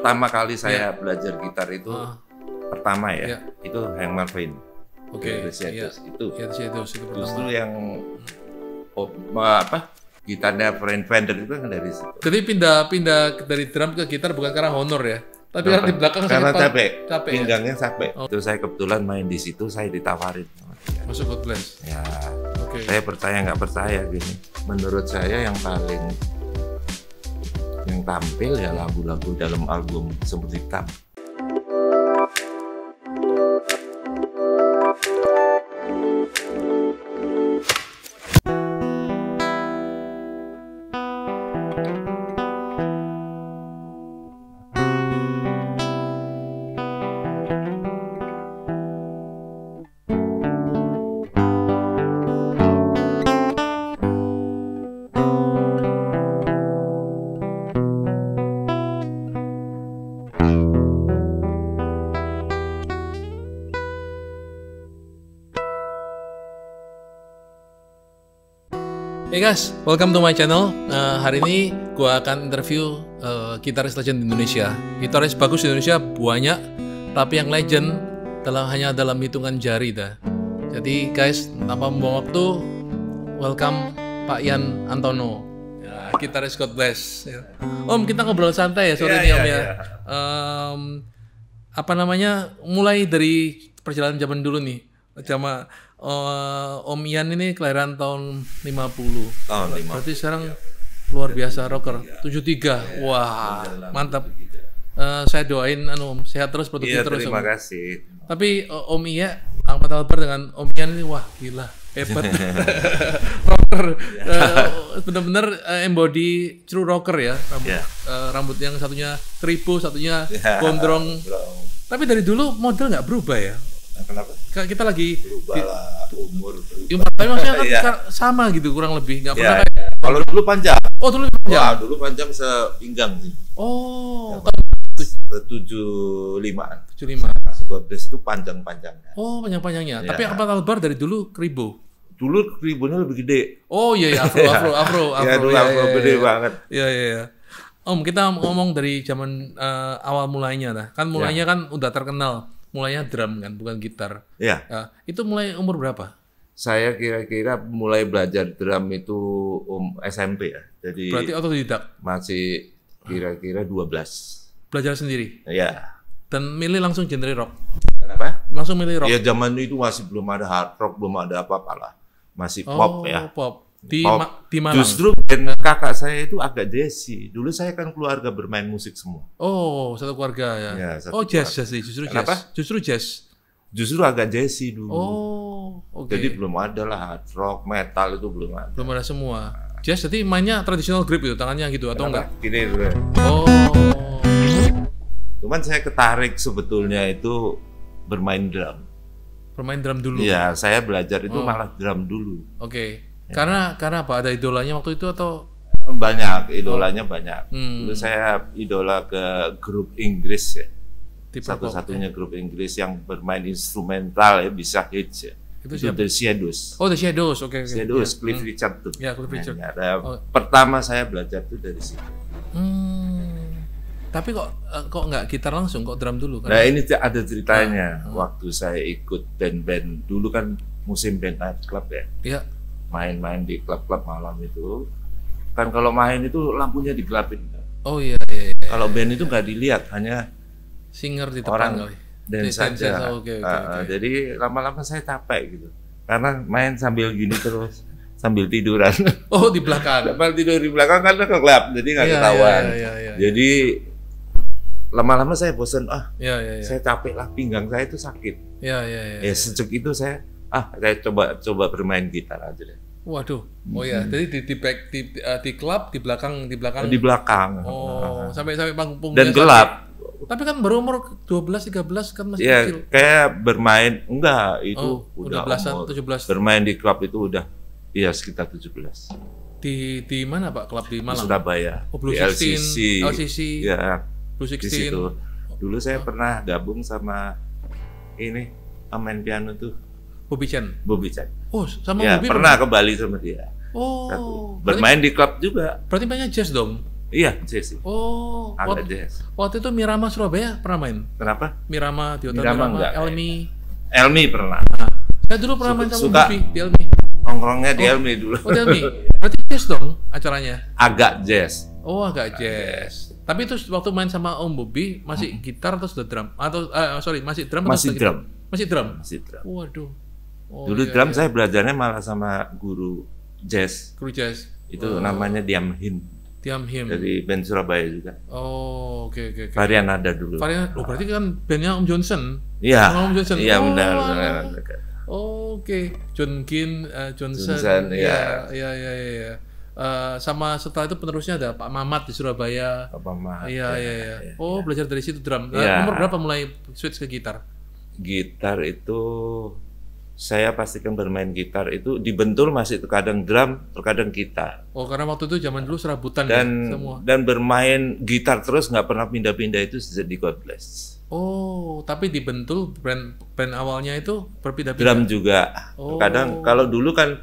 pertama kali saya yeah. belajar gitar itu uh. pertama ya yeah. itu Hank Marvin oke okay. Iya. yeah. itu yeah, iya, itu justru yang oh, apa gitarnya Frank Fender itu kan dari situ jadi pindah pindah dari drum ke gitar bukan karena honor ya tapi karena di belakang karena saya capek, capek ya? pinggangnya ya? capek. Oh. Terus saya kebetulan main di situ, saya ditawarin. Masuk hot blend. Ya. Okay. Saya percaya nggak percaya gini. Menurut saya yang paling yang tampil ya lagu-lagu dalam album seperti Tap Hey guys, welcome to my channel. Uh, hari ini gua akan interview uh, gitaris legend Indonesia. Gitaris bagus di Indonesia banyak, tapi yang legend telah hanya dalam hitungan jari dah. Jadi guys, tanpa membuang waktu, welcome Pak Ian Antono. Ya, gitaris God Bless. Ya. Om, kita ngobrol santai ya sore yeah, ini Om ya. Yeah. Ya. Um, apa namanya? Mulai dari perjalanan zaman dulu nih. Zaman uh, Om Ian ini kelahiran tahun 50. Tahun 50. Berarti sekarang ya. luar biasa iya, rocker. 73. Ya, iya, Wah, gitu. mantap. Uh, saya doain anu Om sehat terus produktif ya, terus. Terima um. kasih. Tapi uh, Om Iya Ahmad Albert dengan Om Ian ini wah gila hebat rocker uh, iya. oh, benar benar uh, embody true rocker ya rambut, yeah. uh, rambut yang satunya keribu satunya yeah, gondrong tapi dari dulu model nggak berubah ya Nah, kenapa kita lagi berubah umur berubah. tapi maksudnya kan ya. sama gitu kurang lebih nggak iya, pernah ya, kayak ya. kalau dulu panjang oh dulu panjang Wah, dulu panjang sepinggang sih oh tujuh lima tujuh lima masuk Godres itu panjang panjangnya oh panjang panjangnya ya. tapi apa Albar dari dulu keribu dulu ribunya lebih gede oh iya iya afro iya. afro afro iya, afro ya dulu ya, afro ya, gede ya, banget iya iya ya. Om kita ngomong dari zaman uh, awal mulainya lah kan mulainya ya. kan udah terkenal mulainya drum kan, bukan gitar. Iya. Uh, itu mulai umur berapa? Saya kira-kira mulai belajar drum itu um, SMP ya. Jadi Berarti otodidak? Masih kira-kira 12. Belajar sendiri? Iya. Dan milih langsung genre rock? Kenapa? Langsung milih rock? Ya zaman itu masih belum ada hard rock, belum ada apa-apa lah. Masih oh, pop ya. pop. Di, pop. Ma di Malang? Justru dan kakak saya itu agak Jesse. Dulu saya kan keluarga bermain musik semua. Oh, satu keluarga ya. ya satu oh, jazz, keluarga. jazz, justru Kenapa? jazz. Justru jazz. Justru agak jazzy dulu. Oh, oke. Okay. Jadi belum ada lah hard rock, metal itu belum ada. Belum ada semua. Jazz jadi mainnya traditional grip itu tangannya gitu atau Kenapa? enggak? Gini dulu. Oh. Cuman saya ketarik sebetulnya itu bermain drum. Bermain drum dulu. Iya, saya belajar itu oh. malah drum dulu. Oke. Okay Ya. Karena karena apa? Ada idolanya waktu itu atau banyak idolanya oh. banyak. Hmm. Dulu saya idola ke grup Inggris ya. Satu-satunya ya? grup Inggris yang bermain instrumental ya bisa hits ya. Itu, itu The Shadows. Oh, The Shadows. Oke, okay, okay. Shadows, yeah. Cliff hmm. Richard tuh. Ya, yeah, Cliff Richard. Nah, ada, oh. Pertama saya belajar tuh dari situ. Hmm. Tapi kok eh, kok nggak gitar langsung, kok drum dulu karena... Nah, ini ada ceritanya. Ah, ah, Waktu saya ikut band-band dulu kan musim band night club ya. Iya. Yeah main-main di klub-klub malam itu kan kalau main itu lampunya digelapin kan? oh iya, iya, iya, iya. kalau band itu nggak dilihat hanya singer di depan kali dan saja oh, okay, okay, uh, okay. jadi lama-lama saya capek gitu karena main sambil gini terus sambil tiduran oh di belakang sambil tidur di belakang kan kegelap jadi nggak iya, iya ketahuan iya, iya, iya, iya, jadi lama-lama saya bosan ah iya, saya capek lah pinggang saya itu sakit ya ya ya ya sejak itu saya ah saya coba coba bermain gitar aja deh. Waduh, oh ya, hmm. jadi di di back di, eh, di, di klub di belakang di belakang di belakang. Oh, ah. sampai sampai panggung dan gelap. Sampai, tapi kan dua belas 12 13 kan masih ya, kecil. kayak bermain enggak itu oh, udah, belasan tujuh belas Bermain di klub itu udah iya sekitar 17. Di di mana Pak klub di Malang? Di Surabaya. Oh, Blue di 16, LCC. LCC. Ya. Blue 16. Di situ. Dulu saya oh. pernah gabung sama ini main piano tuh Bobby Chan. Bobby Chan. Oh, sama ya, Bobby pernah, ke Bali sama dia. Oh. Satu. Bermain berarti, di klub juga. Berarti banyak jazz dong. Iya, jazz. sih. Oh, agak jazz. Waktu itu Mirama Surabaya pernah main. Kenapa? Mirama, Tio Mirama, Mirama enggak, Elmi. Elmi pernah. Nah, saya dulu pernah suka, main sama suka Bobby di Elmi. Nongkrongnya di oh, Elmi dulu. Oh, di Elmi. Berarti jazz dong acaranya. Agak jazz. Oh, agak, agak jazz. Tapi itu waktu main sama Om Bobby masih hmm. gitar atau sudah drum atau uh, sorry masih drum masih atau drum. Masih drum. Masih drum. Waduh. Oh, Dulu iya, drum iya. saya belajarnya malah sama guru jazz. Guru jazz. Itu oh. namanya Diam Him. Diam Him. Dari band Surabaya juga. Oh, oke okay, oke. Okay, okay. Varian ada dulu. Varian, oh berarti kan bandnya Om Johnson. Iya. Yeah. Om Johnson. Iya yeah, oh, benar. Oh, oke. Okay. John Kin, uh, eh, Johnson. Johnson, iya. Iya, iya, iya. Uh, sama setelah itu penerusnya ada Pak Mamat di Surabaya. Pak Mamat. Iya, iya, iya. iya. Oh, ya. belajar dari situ drum. Eh, ya. Nah, umur berapa mulai switch ke gitar? Gitar itu saya pastikan bermain gitar itu di masih terkadang drum, terkadang gitar. Oh, karena waktu itu zaman dulu serabutan ya, dan, ya semua. Dan bermain gitar terus nggak pernah pindah-pindah itu sejak di God Bless. Oh, tapi di bentul band-band awalnya itu berpindah-pindah. Drum juga. Oh. Kadang kalau dulu kan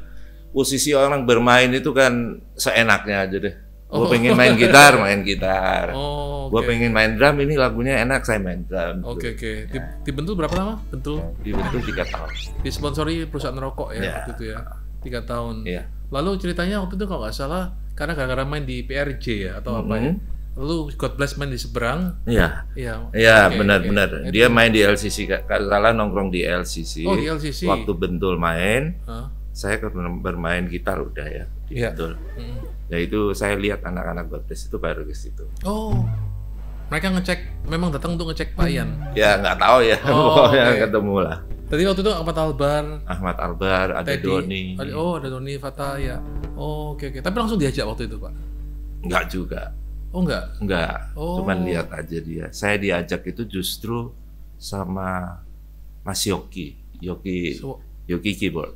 posisi orang bermain itu kan seenaknya aja deh. Gue oh. pengen main gitar, main gitar. Oh, okay. Gue pengen main drum, ini lagunya enak, saya main drum. Oke, okay, oke. Okay. Iya. Dibentul berapa lama? Bentul? Dibentul tiga tahun. Disponsori perusahaan rokok ya, ya. waktu itu ya. Tiga tahun. Ya. Lalu ceritanya waktu itu kalau nggak salah, karena gara-gara main di PRJ ya, atau mm -hmm. apa ya? Hmm. Lalu God Bless main di seberang. Iya. Iya. Iya, okay, benar-benar. Okay. Dia main di LCC, salah nongkrong di LCC. Oh, di LCC. Waktu bentul main. Huh? saya bermain gitar udah ya di yeah. Bantul. Nah hmm. ya itu saya lihat anak-anak baptis itu baru ke situ. Oh, mereka ngecek, memang datang untuk ngecek Pak Ian? Ya nggak tahu ya, oh, okay. ketemu lah. Tadi waktu itu Ahmad Albar, Ahmad Albar, ada Teddy, Doni. Oh ada Doni Fata ya. Oh oke okay, oke, okay. tapi langsung diajak waktu itu Pak? Nggak juga. Oh enggak? Enggak, oh. cuman lihat aja dia. Saya diajak itu justru sama Mas Yoki, Yoki, so, Yoki keyboard.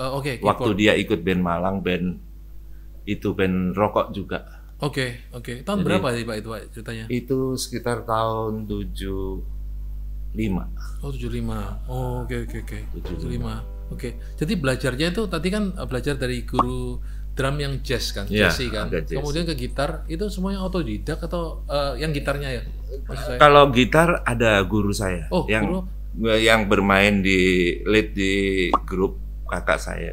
Uh, Oke. Okay, Waktu dia ikut band Malang, band itu band rokok juga. Oke, okay, oke. Okay. Tahun Jadi, berapa sih Pak itu Pak ceritanya? Itu sekitar tahun 75. Oh, 75. Oh, oke okay, oke okay, oke. Okay. 75. Oke. Okay. Jadi belajarnya itu tadi kan eh, belajar dari guru drum yang jazz kan, ya, jazz kan. Jazz. Kemudian ke gitar itu semuanya otodidak atau uh, yang gitarnya ya? Kalau gitar ada guru saya oh, yang guru? yang bermain di lead di grup kakak saya.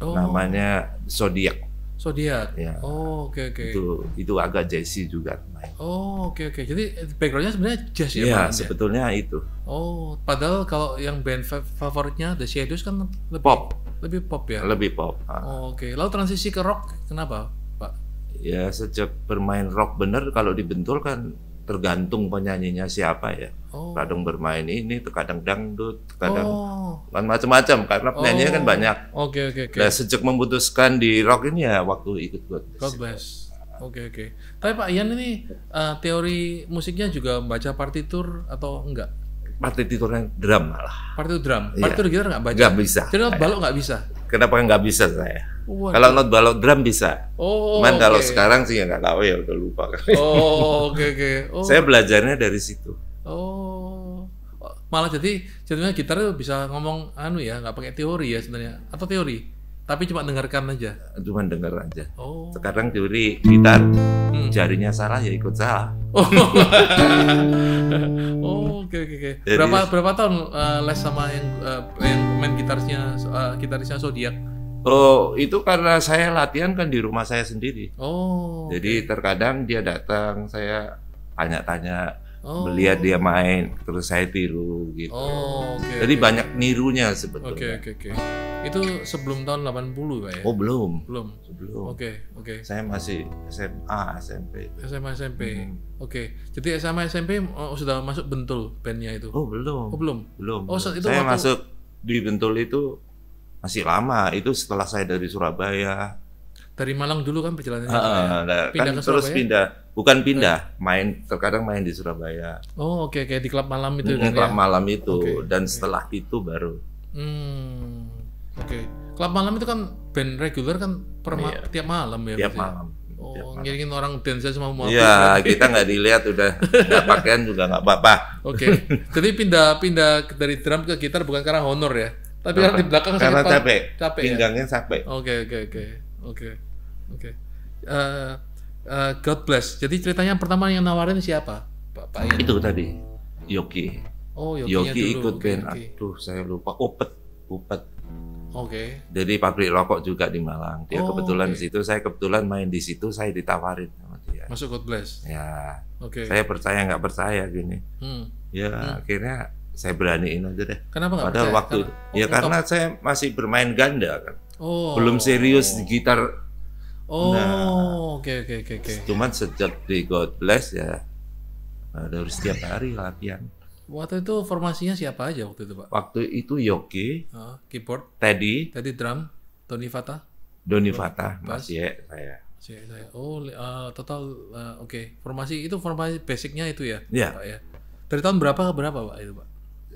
Oh. Namanya Zodiac. Zodiac. Ya. Oh, oke okay, oke. Okay. Itu itu agak jazzy juga main. Oh, oke okay, oke. Okay. Jadi backgroundnya sebenarnya jazz ya. Iya, sebetulnya ya? itu. Oh, padahal kalau yang band favoritnya The Shadows kan lebih pop. Lebih pop ya. Lebih pop. Oh, oke. Okay. Lalu transisi ke rock kenapa, Pak? Ya, sejak bermain rock bener kalau dibentur kan tergantung penyanyinya siapa ya. Oh. Kadang bermain ini, terkadang dangdut, kadang oh. Kan macam-macam karena penyanyinya kan oh. kan banyak. Oke okay, oke okay, oke. Okay. sejak memutuskan di rock ini ya waktu ikut God Bless. God Bless. Oke okay, oke. Okay. Tapi Pak Ian ini uh, teori musiknya juga membaca partitur atau enggak? Partiturnya drum malah. Partitur drum. Iya. Partitur yeah. gitar enggak? baca. Enggak bisa. Jadi balok enggak bisa. Kenapa nggak bisa saya? Waduh. Kalau not balok drum bisa. Oh, Cuman okay. kalau sekarang sih ya nggak tahu ya udah lupa. Oh, oke oke. Okay. Oh. Saya belajarnya dari situ. Oh. Malah jadi jadinya gitar bisa ngomong anu ya, nggak pakai teori ya sebenarnya atau teori? Tapi cuma dengarkan aja. Cuma dengar aja. Oh. Sekarang teori gitar hmm. jarinya salah ya ikut salah. Oh. oh oke oke oke. Berapa berapa tahun uh, les sama yang uh, yang main gitarnya uh, eh, gitarisnya Zodiac? Oh, itu karena saya latihan kan di rumah saya sendiri. Oh. Jadi okay. terkadang dia datang, saya tanya-tanya Oh. Melihat dia main, terus saya tiru gitu. Oh, okay, Jadi okay. banyak nirunya sebetulnya. Oke, okay, oke, okay, oke. Okay. Itu sebelum tahun 80 puluh ya? Oh, belum. Belum. Sebelum. Oke, okay, oke. Okay. Saya masih SMA, SMP. SMA, SMP. Hmm. Oke. Okay. Jadi SMA, SMP oh, sudah masuk Bentul bandnya itu? Oh, belum. Oh, belum. Belum. Oh, saat itu saya waktu... masuk di Bentul itu masih lama. Itu setelah saya dari Surabaya dari Malang dulu kan perjalanannya. Uh, nah, uh, pindah kan ke terus pindah, bukan iya. pindah, uh. main terkadang main di Surabaya. Oh, oke okay, kayak di klub malam itu. Di kan ya? klub ya? malam itu okay, dan okay. setelah itu baru. Hmm, oke. Okay. Klub malam itu kan band reguler kan per ma iya. tiap malam ya. Tiap ya? malam. Oh, ngiringin orang dance semua mau. Iya, kita nggak dilihat udah nggak pakaian juga nggak apa-apa. Oke, okay. jadi pindah-pindah dari drum ke gitar bukan karena honor ya, tapi karena di belakang kan karena capek, capek, ya? pinggangnya ya? capek. Oke, okay, oke, okay, oke, okay. oke. Oke. Okay. Uh, eh, uh, eh, God bless. Jadi ceritanya yang pertama yang nawarin siapa? Pak, Pak Itu tadi. Yogi. Oh, Yogi, Yogi ikut okay, band. Okay. Aduh, saya lupa. Opet, Opet. Oke. Okay. Jadi pabrik rokok juga di Malang. Dia oh, kebetulan okay. di situ, saya kebetulan main di situ, saya ditawarin sama dia. Masuk God bless. Ya. Oke. Okay. Saya percaya nggak percaya gini. Hmm. Ya, hmm. akhirnya saya beraniin aja deh. Kenapa gak Padahal percaya? waktu karena, ya oh, karena top. saya masih bermain ganda kan. Oh. Belum serius di gitar Oh, nah, oke oke oke oke. Cuman sejak di God Bless ya ada harus setiap hari latihan. Waktu itu formasinya siapa aja waktu itu, Pak? Waktu itu Yoki, uh, keyboard, Teddy, Teddy drum, Doni Fata. Doni Fata, Mas Ye saya. saya. Oh, uh, total uh, oke. Okay. Formasi itu formasi basicnya itu ya, yeah. Pak ya. Dari tahun berapa ke berapa, Pak itu, Pak?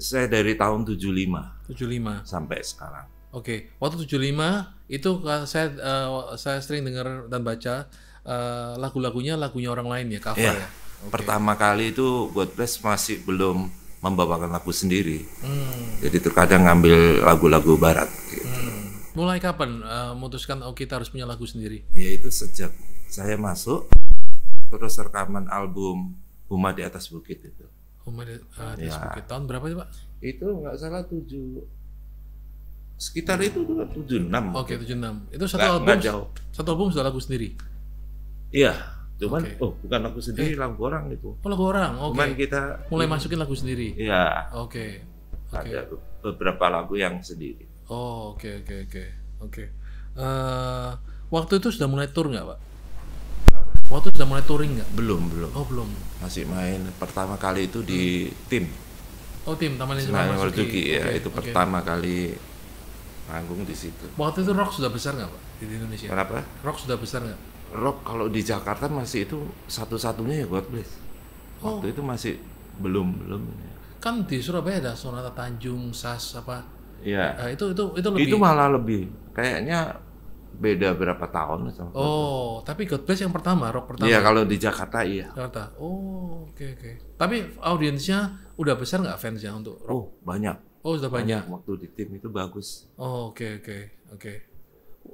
Saya dari tahun tujuh 75. lima sampai sekarang. Oke, okay. waktu 75 itu saya uh, saya sering dengar dan baca uh, lagu-lagunya lagunya orang lain ya cover yeah. ya. Okay. Pertama kali itu God Bless masih belum membawakan lagu sendiri. Hmm. Jadi terkadang ngambil lagu-lagu barat gitu. Hmm. Mulai kapan uh, memutuskan oh kita harus punya lagu sendiri? Ya itu sejak saya masuk terus rekaman album Huma di atas Bukit itu. Huma di atas ya. Bukit tahun berapa sih, Pak? Itu nggak salah tujuh sekitar itu tujuh enam. Oke tujuh enam. Itu satu nggak, album. Nggak jauh. Satu album sudah lagu sendiri. Iya, cuman okay. oh bukan lagu sendiri, eh. lagu orang itu. Oh lagu orang. Oke. Okay. kita mulai masukin lagu sendiri. Iya. Oke. Okay. Okay. Ada beberapa lagu yang sendiri. Oh oke okay, oke okay, oke okay. oke. Okay. Uh, eh, waktu itu sudah mulai tour nggak pak? Waktu sudah mulai touring nggak? Belum belum. Oh belum. Masih main pertama kali itu di hmm. tim. Oh tim Taman Ismail Marzuki ya okay, itu okay. pertama kali manggung di situ. Waktu itu rock sudah besar nggak pak di Indonesia? Kenapa? Rock sudah besar nggak? Rock kalau di Jakarta masih itu satu-satunya ya God Bless. Oh. Waktu oh. itu masih belum belum. Kan di Surabaya ada Sonata Tanjung, Sas apa? Iya. Eh, itu itu itu lebih. Itu malah lebih. Kayaknya beda berapa tahun sama Oh, tapi God Bless yang pertama, rock pertama. Iya, ya? kalau di Jakarta iya. Jakarta. Oh, oke okay, oke. Okay. Tapi audiensnya udah besar nggak fansnya untuk rock? Oh, banyak Oh sudah banyak. banyak. Waktu di tim itu bagus. Oh oke okay, oke okay, oke. Okay.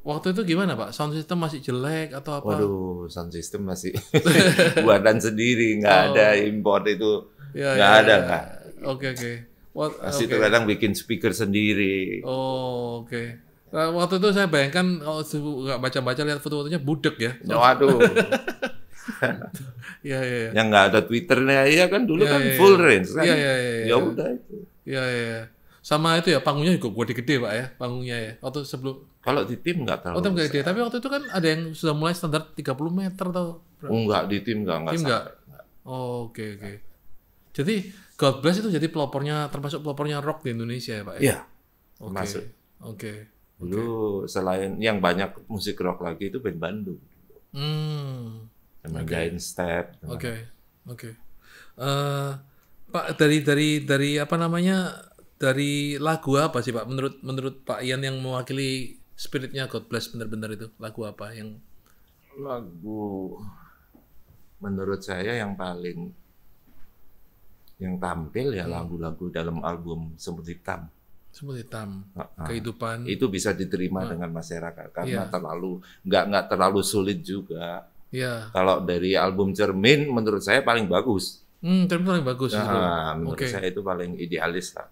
Waktu itu gimana Pak? Sound system masih jelek atau apa? Waduh, sound system masih buatan sendiri, nggak oh. ada import itu, ya, nggak ya, ada ya. nggak. Ya. Oke okay, oke. Okay. masih okay. terkadang bikin speaker sendiri. Oh oke. Okay. Nah, waktu itu saya bayangkan kalau oh, nggak baca-baca lihat foto-fotonya budek ya. Oh, ya, aduh. ya, ya, ya. Yang nggak ada Twitternya ya kan dulu ya, kan ya, ya. full ya. range kan. Ya, ya, ya, ya. ya udah itu. Ya ya. Sama itu ya panggungnya juga gue gede pak ya panggungnya ya. Waktu sebelum kalau di tim nggak terlalu. Oh, tim gede. Tapi waktu itu kan ada yang sudah mulai standar 30 meter atau berapa? Enggak oh, di tim nggak nggak. Tim nggak. Oke oh, oke. Okay, okay. Jadi God Bless itu jadi pelopornya termasuk pelopornya rock di Indonesia ya pak ya. Iya. oke Okay. Masuk. Oke. Okay. Dulu okay. selain yang banyak musik rock lagi itu band Bandung. Hmm. Emang okay. Step. Oke. Oke. Okay. Okay. Uh, eh, Pak dari dari dari apa namanya dari lagu apa sih Pak menurut menurut Pak Ian yang mewakili spiritnya God Bless benar-benar itu lagu apa yang lagu menurut saya yang paling yang tampil ya hmm. lagu-lagu hmm. dalam album Semut Hitam. Semut Hitam. uh kehidupan itu bisa diterima uh. dengan masyarakat karena yeah. terlalu nggak nggak terlalu sulit juga Ya. kalau dari album Cermin menurut saya paling bagus hmm, Cermin paling bagus nah, itu. menurut okay. saya itu paling idealis lah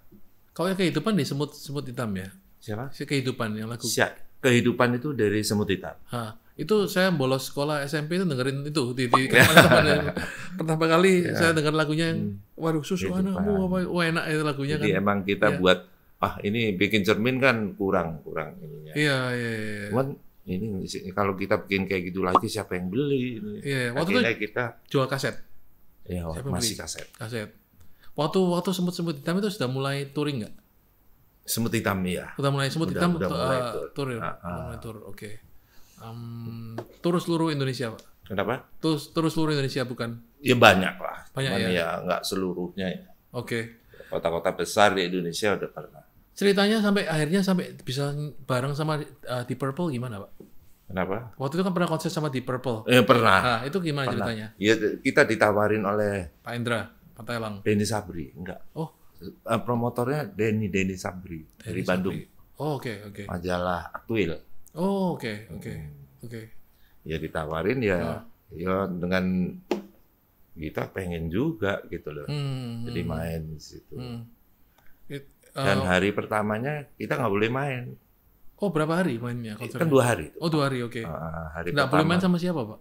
kalau yang kehidupan di semut semut hitam ya. Siapa? Si kehidupan yang lagu. Siap. Kehidupan itu dari semut hitam. Hah, Itu saya bolos sekolah SMP itu dengerin itu di, di ya. pertama kali ya. saya dengar lagunya yang hmm. waduh susu mana? apa oh, enak itu lagunya Jadi kan. emang kita ya. buat ah ini bikin cermin kan kurang kurang ininya. Iya iya. iya. iya. Cuman ini kalau kita bikin kayak gitu lagi siapa yang beli? Iya. Waktu Akhirnya itu kita jual kaset. Iya, masih beli? kaset. Kaset. Waktu waktu semut-semut hitam itu sudah mulai touring nggak? Semut hitam ya. Sudah mulai semut hitam eh, mulai uh, touring. Uh, mulai tour. Oke. Okay. seluruh Indonesia, Pak. Kenapa? Terus terus seluruh Indonesia bukan? Iya banyak lah. Banyak Cuman ya. ya seluruhnya ya. Oke. Okay. Kota-kota besar di Indonesia udah pernah. Ceritanya sampai akhirnya sampai bisa bareng sama uh, eh, di Purple gimana, Pak? Kenapa? Waktu itu kan pernah konser sama di Purple. Eh, pernah. Nah, itu gimana pernah. ceritanya? Ya kita ditawarin oleh Pak Indra. Patelang. Denny Sabri, enggak. Oh. Uh, promotornya Denny Denny Sabri Denny dari Sabri. Bandung. Oh, oke, okay, oke. Okay. Majalah Aktuil. Oh, oke, okay, oke. Okay, hmm. oke. Okay. Ya ditawarin ya oh. ya dengan kita pengen juga gitu loh. Hmm, hmm, hmm. Jadi hmm. main di situ. Hmm. It, uh, Dan hari pertamanya kita nggak boleh main. Oh berapa hari mainnya? Kan konsernya? Kan dua hari. Oh dua hari, oke. Okay. Uh, hari nggak pertama, boleh main sama siapa pak?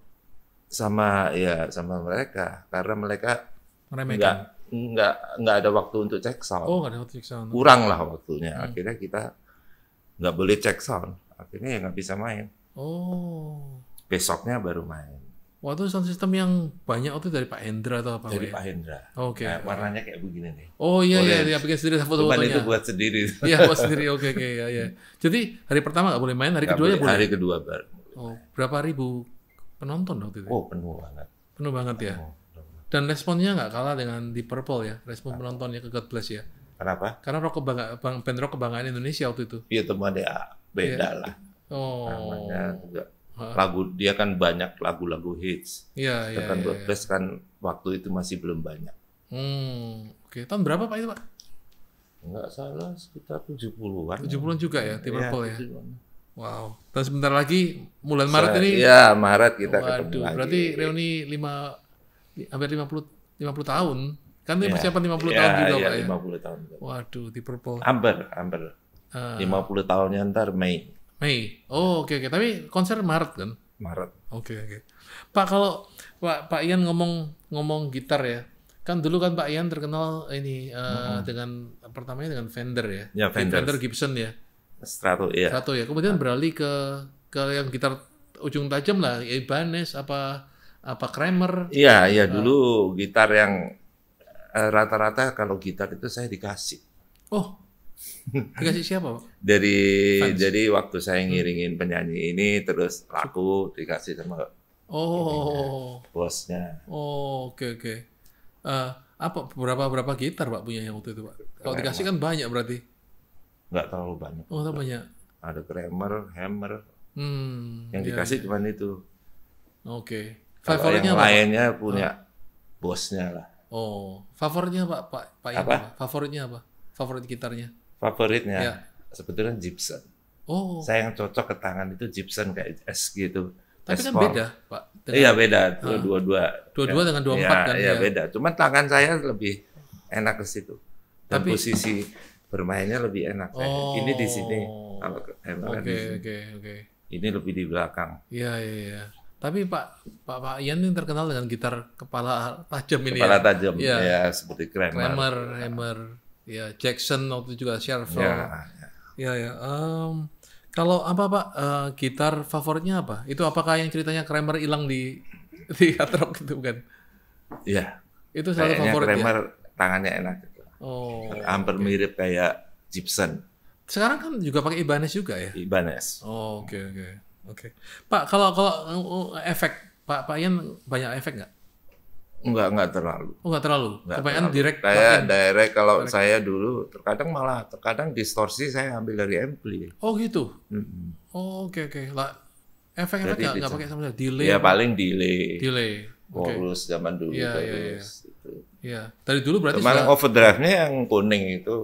Sama ya sama mereka karena mereka Meremehkan. Enggak, enggak, enggak ada waktu untuk cek sound. Oh, enggak ada waktu cek sound. Kurang lah waktunya. Hmm. Akhirnya kita nggak boleh cek sound. Akhirnya ya nggak bisa main. Oh. Besoknya baru main. waktu sound system yang banyak itu dari Pak Hendra atau apa? Dari ya? Pak Hendra. oke. Okay. Nah, warnanya kayak begini nih. Oh iya, iya Orange. iya, dia bikin sendiri foto-fotonya. itu buat sendiri. Iya buat sendiri. Oke okay, oke okay, ya ya. Jadi hari pertama nggak boleh main, hari kedua ya boleh. Hari kedua baru. Oh berapa ribu penonton waktu itu? Oh penuh banget. Penuh banget ya. Oh. Dan responnya nggak kalah dengan di Purple ya, respon nah. penontonnya ke God Bless ya. Kenapa? Karena rock kebangga, bang, band rock kebanggaan Indonesia waktu itu. Iya teman dia ah, beda yeah. lah. Oh. Namanya Lagu dia kan banyak lagu-lagu hits. Iya, iya. Kan God iya. Bless kan waktu itu masih belum banyak. Hmm. Oke, okay. tahun berapa Pak itu, Pak? Enggak salah sekitar 70-an. 70-an juga ya di iya, Purple ya. Wow. Dan sebentar lagi bulan Maret ini. Iya, Maret kita Waduh, ketemu lagi. berarti reuni lima hampir 50 50 tahun. Kan dia persiapan 50 ya, tahun juga ya, Pak ya. 50 tahun. Waduh, di Purple. Amber, Amber. Ah. Uh, 50 tahunnya ntar Mei. Mei. Oh, oke okay, oke. Okay. Tapi konser Maret kan? Maret. Oke okay, oke. Okay. Pak kalau Pak Pak Ian ngomong ngomong gitar ya. Kan dulu kan Pak Ian terkenal ini uh, mm -hmm. dengan pertamanya dengan Fender ya. Ya, Fender. Fender Gibson ya. Strato ya. Strato ya. Kemudian beralih ke ke yang gitar ujung tajam lah, Ibanez apa apa Kramer? Iya, iya eh, dulu gitar yang eh, rata-rata kalau gitar itu saya dikasih. Oh. Dikasih siapa, Pak? Dari Fans. jadi waktu saya ngiringin penyanyi ini terus laku dikasih sama Oh, ininya, bosnya. Oh, oke okay, oke. Okay. Uh, eh, apa berapa berapa gitar Pak punya yang waktu itu, Pak? Kalau dikasih kan banyak berarti. Enggak terlalu banyak. Oh, terlalu banyak. Ada Kramer, Hammer. Hmm, yang dikasih dikasih iya. cuma iya. itu. Oke. Okay. Favoritnya yang apa? lainnya punya oh. bosnya lah. Oh, favoritnya pak, Pak? Pak apa? apa? Favoritnya apa? Favorit gitarnya? Favoritnya ya. sebetulnya Gibson. Oh. Saya yang cocok ke tangan itu Gibson kayak S gitu. Tapi S4. kan beda, Pak. Dengan, iya beda, itu ah. dua-dua. Dua-dua iya. dengan dua empat ya, kan? Iya ya. beda. Cuman tangan saya lebih enak ke situ. Dan Tapi posisi bermainnya lebih enak. Oh. Ini di sini. Oh. Oke, oke, oke. Ini lebih di belakang. Iya, iya, iya. Tapi Pak Pak Pak Ian ini terkenal dengan gitar kepala tajam ini. Kepala ya. tajam, ya. ya seperti Kramer. Kramer, iya. Hammer, ya Jackson waktu juga Sherlock. Ya, ya. ya, ya. Um, kalau apa Pak uh, gitar favoritnya apa? Itu apakah yang ceritanya Kramer hilang di di Atrok itu kan? Iya. Itu selalu Kayaknya favorit ya? Kramer ya? tangannya enak. Oh. Hampir okay. mirip kayak Gibson. Sekarang kan juga pakai Ibanez juga ya? Ibanez. Oh, oke okay, oke. Okay. Oke. Okay. Pak, kalau kalau eh, efek Pak Pak Ian banyak efek nggak? Enggak, enggak terlalu. Oh, enggak terlalu. Enggak Kebanyakan terlalu. direct. Saya direct kalau direct. saya dulu terkadang malah terkadang distorsi saya ambil dari ampli. Oh, gitu. Mm -hmm. Oh, oke okay, oke. Okay. Lah efek efek enggak, pakai sama sekali. Delay. Ya paling delay. Delay. Oke. okay. zaman dulu ya, terus. yeah. ya. Itu. Yeah. Dari dulu berarti Kemarin sudah... overdrive-nya yang kuning itu.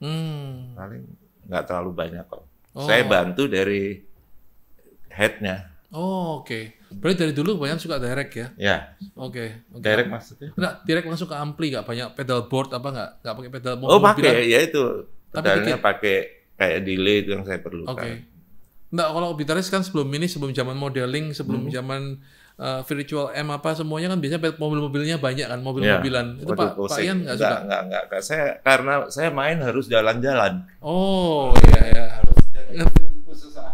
Hmm. Paling enggak terlalu banyak kok. Oh. Saya bantu dari headnya. Oh oke. Okay. Berarti dari dulu banyak suka direct ya? Ya. Oke. Okay, okay. Direct maksudnya? Enggak, direct langsung ke ampli nggak banyak pedal board apa nggak? Nggak pakai pedal board? Oh pakai, kan? ya itu. Pedalnya pakai kayak delay itu yang saya perlukan. Oke. Okay. Nggak, kalau gitaris kan sebelum ini, sebelum zaman modeling, sebelum hmm. zaman uh, virtual M apa semuanya kan biasanya mobil-mobilnya banyak kan, mobil-mobilan. Ya, itu Pak, Pak Ian nggak suka? Nggak, nggak, nggak. Saya, karena saya main harus jalan-jalan. Oh, iya, iya. Harus jalan-jalan susah.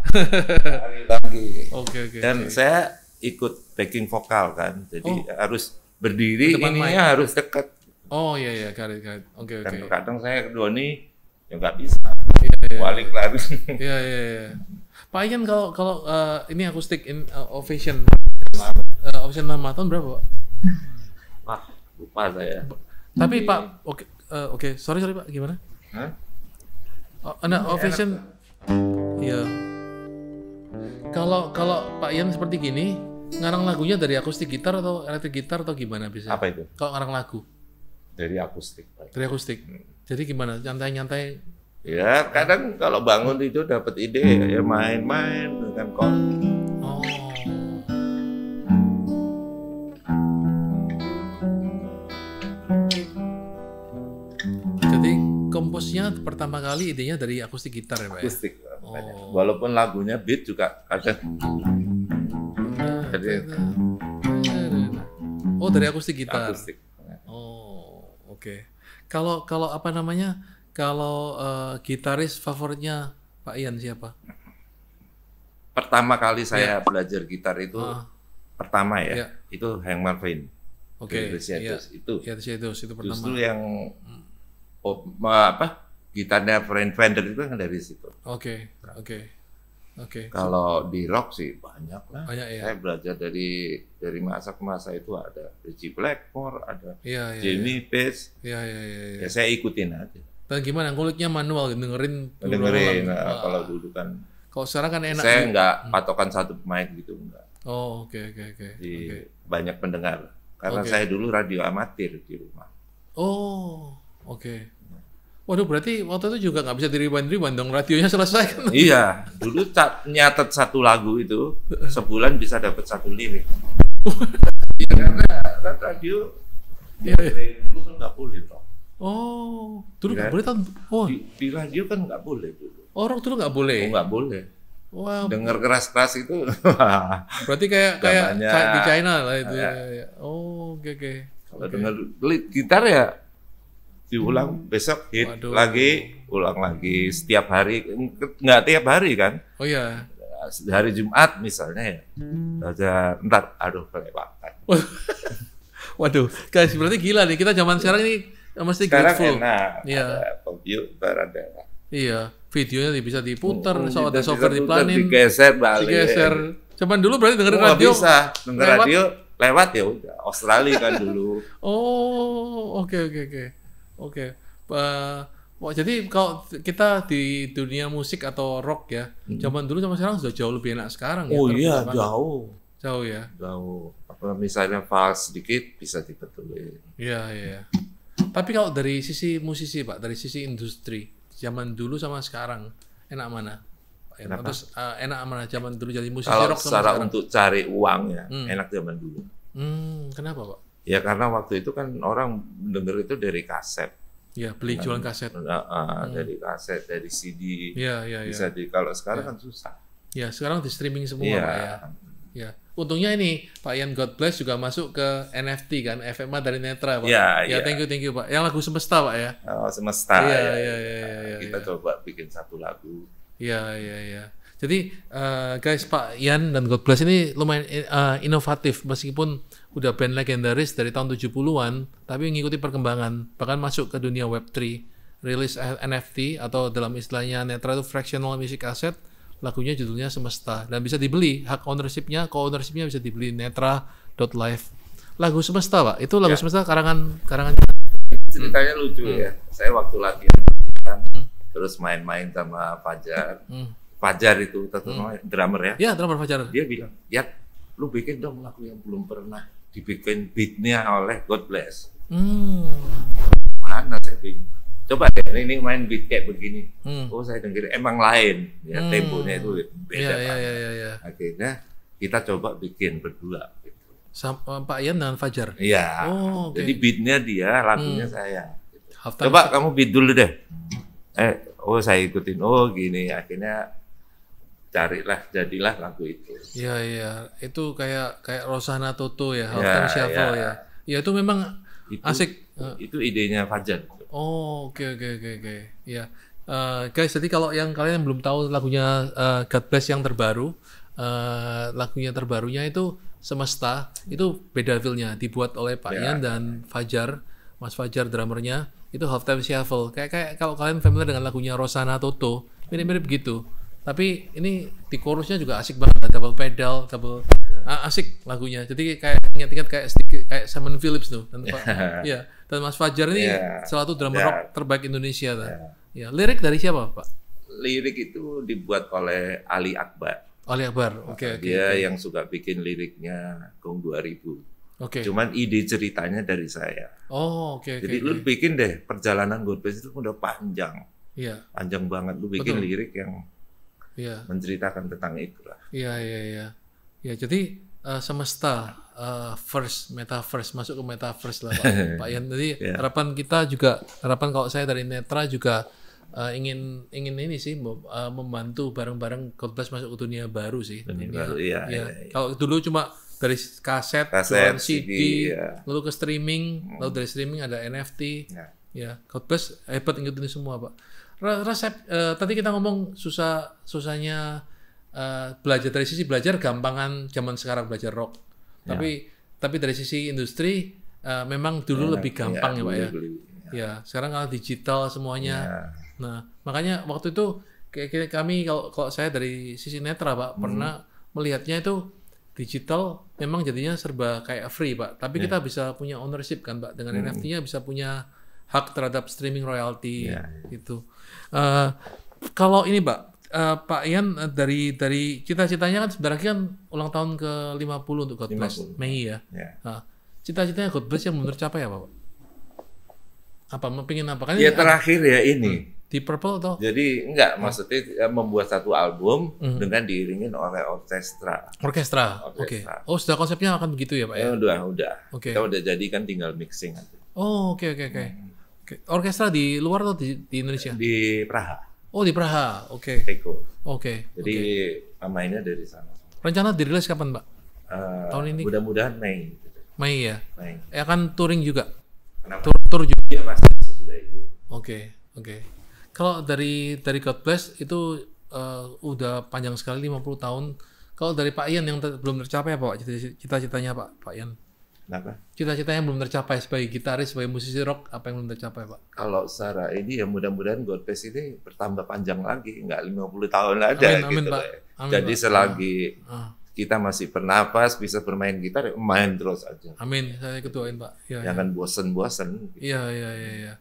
lagi. Oke oke. Dan okay. saya ikut backing vokal kan, jadi oh. harus berdiri Depan ininya harus dekat. Oh iya iya, karet karet. Oke okay, oke. Okay. Dan kadang saya kedua ini ya nggak bisa. Iya iya. iya. Balik lagi. Iya iya iya. Pak Ian kalau kalau uh, ini akustik in uh, ovation uh, ovation lama tahun berapa, Pak? Wah, lupa saya. Tapi Pak, oke okay, uh, oke, okay. sorry sorry Pak, gimana? Hah? Oh, nah, ovation Iya. Kalau kalau Pak Ian seperti gini, ngarang lagunya dari akustik gitar atau elektrik gitar atau gimana bisa? Apa itu? Kalau ngarang lagu? Dari akustik. Pak. Dari akustik. Hmm. Jadi gimana? Nyantai-nyantai? Ya kadang kalau bangun itu dapat ide ya main-main dengan kompi. hmm. pertama kali idenya dari akustik gitar ya Pak? Ya? Akustik, oh. walaupun lagunya beat juga ada. Jadi, oh dari akustik gitar. Akustik. Oh oke. Okay. Kalau kalau apa namanya kalau uh, gitaris favoritnya Pak Ian siapa? Pertama kali saya yeah. belajar gitar itu uh. pertama ya yeah. itu Hank Marvin. Oke. Okay. Ya. Itu, yeah. itu. Itu, pertama. Justru yang hmm. apa gitarnya Frank Fender itu kan dari situ. Oke, okay, oke. Okay. Oke. Okay. Kalau di rock sih banyak lah. Banyak ya. Saya belajar dari dari masa ke masa itu ada Richie Blackmore, ada ya, ya, Jimmy ya. Page. Iya iya iya. Ya. ya saya ikutin aja. Dan gimana Kuliknya manual dengerin dengerin nah, ah. kalau dulu kan. Kalau sekarang kan enak. Saya nggak hmm. patokan satu pemain gitu enggak. Oh oke oke oke. banyak pendengar karena okay. saya dulu radio amatir di rumah. Oh oke. Okay. Waduh berarti waktu itu juga nggak bisa diri riban dong radionya selesai kan? Iya, dulu nyatet satu lagu itu sebulan bisa dapat satu lirik. Iya karena kan radio iya, iya. dulu kan nggak boleh pak. Oh, dulu iya. nggak boleh tahun. Oh. Di, di radio kan nggak boleh dulu. Oh, orang dulu nggak boleh. Oh nggak boleh. Wah. Wow. Dengar keras-keras itu. berarti kayak kayak di China lah itu. Iya. Ya, ya. Oh, oke okay, oke. Okay. Kalau okay. dengar gitar ya diulang hmm. besok hit Waduh. lagi ulang lagi setiap hari nggak tiap hari kan oh ya hari Jumat misalnya ya belajar entar aduh kelewatan waduh guys berarti gila nih kita zaman sekarang ini mesti sekarang grateful enak ya. ada komputer ada iya videonya bisa diputar hmm, soal ada software diplanin digeser balik digeser cuman dulu berarti denger oh, radio bisa denger lewat. radio lewat ya udah Australia kan dulu oh oke okay, oke okay, oke okay. Oke. Okay. Uh, jadi kalau kita di dunia musik atau rock ya, hmm. zaman dulu sama sekarang sudah jauh lebih enak sekarang ya. Oh iya, kan? jauh. Jauh ya. Jauh. Apa misalnya fals sedikit bisa dibetulin. Iya, iya. Tapi kalau dari sisi musisi, Pak, dari sisi industri, zaman dulu sama sekarang enak mana? Ya, enak terus uh, enak mana zaman dulu jadi musisi kalau rock sama sekarang? Kalau untuk cari uang ya, hmm. enak zaman dulu. Hmm, kenapa, Pak? Ya karena waktu itu kan orang denger itu dari kaset. Ya, beli kan, jualan kaset. Uh, uh, hmm. dari kaset, dari CD. Ya, ya, ya. Bisa iya. di kalau sekarang ya. kan susah. Ya, sekarang di streaming semua ya. Pak ya. Ya. Untungnya ini Pak Ian God Bless juga masuk ke NFT kan, FMA dari Netra Pak. Iya, ya, ya, ya. thank you thank you Pak. Yang lagu semesta Pak ya. Oh, semesta. Ya, ya, ya, ya, ya, ya Kita ya. coba bikin satu lagu. Ya, ya, ya. Jadi uh, guys Pak Ian dan God Bless ini lumayan uh, inovatif meskipun udah band legendaris dari tahun 70-an, tapi mengikuti perkembangan, bahkan masuk ke dunia Web3, rilis NFT atau dalam istilahnya netra itu fractional music asset, lagunya judulnya Semesta dan bisa dibeli hak ownershipnya, co-ownershipnya bisa dibeli netra.live. Lagu Semesta, Pak. Itu lagu ya. Semesta karangan karangan ceritanya hmm. lucu ya. hmm. ya. Saya waktu latihan hmm. terus main-main sama Fajar. Hmm. Fajar itu terkenal hmm. drummer ya. Iya, drummer Fajar. Dia bilang, "Ya, lu bikin dong lagu yang belum pernah dibikin beatnya oleh God Bless. Hmm. Mana saya bingung. Coba deh, ini main beat kayak begini. Hmm. Oh saya dengar emang lain, ya hmm. temponya itu beda. Ya, ya, ya, ya, Akhirnya kita coba bikin berdua. Gitu. Sama eh, Pak Ian dan Fajar. Iya. Oh, okay. Jadi beatnya dia, lagunya hmm. saya. Gitu. Coba kamu beat dulu deh. Eh, oh saya ikutin. Oh gini, akhirnya carilah jadilah lagu itu. Iya iya, itu kayak kayak Rosana Toto ya, Halkan iya, iya. ya, Shuffle ya. ya. Ya itu memang itu, asik. Itu idenya Fajar. Oh, oke okay, oke okay, oke okay, oke. Ya. Uh, guys, jadi kalau yang kalian yang belum tahu lagunya uh, God Bless yang terbaru, uh, lagunya terbarunya itu Semesta, itu beda feel-nya dibuat oleh Pak ya. Ian dan Fajar, Mas Fajar drummernya, itu halftime shuffle. Kayak kayak kalau kalian familiar dengan lagunya Rosana Toto, mirip-mirip gitu tapi ini di chorusnya juga asik banget double pedal double uh, asik lagunya jadi kayak ingat-ingat kayak sedikit kayak Simon Phillips tuh dan yeah. ya dan Mas Fajar ini yeah. salah satu drummer yeah. rock terbaik Indonesia yeah. ya iya, lirik dari siapa Pak lirik itu dibuat oleh Ali Akbar Ali Akbar oke okay, dia okay. yang suka bikin liriknya Gong 2000 Oke. Okay. Cuman ide ceritanya dari saya. Oh, oke. Okay, Jadi okay, lu bikin deh perjalanan Goldfish itu udah panjang. Iya. Yeah. Panjang banget. Lu bikin Betul. lirik yang ya. menceritakan tentang itu lah. Iya iya iya. Ya jadi uh, semesta uh, eh, first metaverse masuk ke metaverse lah Pak, Pak Jadi ya. harapan kita juga harapan kalau saya dari Netra juga uh, ingin ingin ini sih uh, membantu bareng-bareng Godbless masuk ke dunia baru sih. Dunia, dunia baru ya. ya. ya. Kalau dulu cuma dari kaset, kaset CD, CD ya. lalu ke streaming, hmm. lalu dari streaming ada NFT. Ya, ya. God bless hebat ngikutin semua, Pak resep uh, tadi kita ngomong susah susahnya uh, belajar dari sisi belajar gampangan zaman sekarang belajar rock. Ya. Tapi tapi dari sisi industri uh, memang dulu ya, lebih ya, gampang ya, ya Pak ya. ya. ya, sekarang kalau digital semuanya. Ya. Nah, makanya waktu itu kayak kami kalau kalau saya dari sisi netra Pak hmm. pernah melihatnya itu digital memang jadinya serba kayak free Pak, tapi ya. kita bisa punya ownership kan Pak dengan hmm. NFT-nya bisa punya hak terhadap streaming royalty ya. ya. itu. Eh, kalau ini Pak, uh, eh, Pak Ian eh, dari dari cita-citanya kan sebenarnya kan ulang tahun ke 50 untuk God Bless Mei ya. Yeah. Ya. Ya. Uh, cita-citanya God Bless yang menurut capai ya, apa Pak? Apa pengen apa? Kan ya terakhir ya ini. Di Purple atau? Jadi enggak, oh. maksudnya membuat satu album mm-hmm. dengan diiringin oleh orkestra. Orkestra. Oke. Okay. Oh, sudah konsepnya akan begitu ya, Pak ya? ya udah, udah. Oke. Okay. Kita udah jadi kan tinggal mixing aja. Oh, oke okay, oke okay, oke. Okay. Hmm. Orkestra di luar atau di, di Indonesia? Di Praha. Oh di Praha, oke. Okay. Oke. Okay. Jadi okay. mainnya dari sana. Rencana dirilis kapan, Pak? Uh, eh, Tahun ini? Mudah-mudahan Mei. Mei ya. Mei. Eh akan touring juga. Kenapa? Tur, tur juga. Iya pasti sesudah itu. Oke, okay, oke. Okay. Kalau dari dari God Bless itu uh, udah panjang sekali 50 tahun. Kalau dari Pak Ian yang belum tercapai apa Pak cita-citanya Pak Pak Ian? Kenapa? Cita-cita yang belum tercapai sebagai gitaris, sebagai musisi rock, apa yang belum tercapai, Pak? Kalau secara ini ya mudah-mudahan Bless ini bertambah panjang lagi, nggak 50 tahun lagi, amin, gitu amin, Pak. Ya. Amin, Jadi Pak. selagi ah. ah. kita masih bernapas, bisa bermain gitar, ya main terus aja. Amin, saya ketuain, Pak. Ya, Jangan ya. bosen-bosen. Gitu. Iya, iya, iya, iya,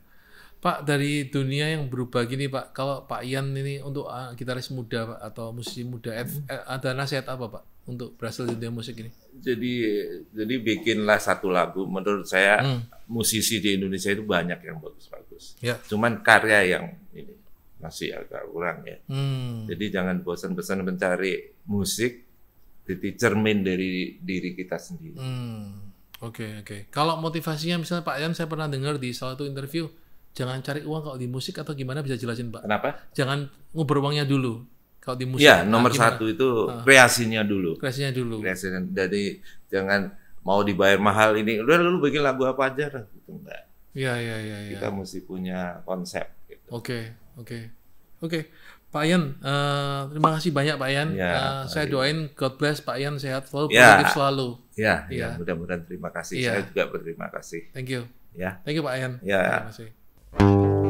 Pak, dari dunia yang berubah gini, Pak, kalau Pak Ian ini untuk ah, gitaris muda Pak, atau musisi muda, hmm. ada nasihat apa, Pak, untuk berhasil di dunia musik ini? jadi jadi bikinlah satu lagu. Menurut saya hmm. musisi di Indonesia itu banyak yang bagus-bagus. Ya. Cuman karya yang ini masih agak kurang ya. Hmm. Jadi jangan bosan-bosan mencari musik, titik cermin dari diri kita sendiri. Hmm. Oke okay, oke. Okay. Kalau motivasinya misalnya Pak Yan saya pernah dengar di salah satu interview jangan cari uang kalau di musik atau gimana bisa jelasin Pak? Kenapa? Jangan nguber uangnya dulu. Kalau di iya, musik. Ya, nomor nah, satu itu ah. kreasinya dulu. Kreasinya dulu. Kreasinya. Jadi jangan mau dibayar mahal ini. Udah lu bikin lagu apa aja gitu enggak. Iya, iya, iya. Ya. Kita mesti punya konsep gitu. Oke, okay, oke. Okay. Oke. Okay. Pak Ian, uh, terima kasih banyak Pak Ian. Ya, uh, saya doain God bless Pak Ian sehat selalu, ya, positif selalu. Ya, ya. ya mudah-mudahan terima kasih. Ya. Saya juga berterima kasih. Thank you. Ya. Thank you Pak Ian. Ya. Terima kasih.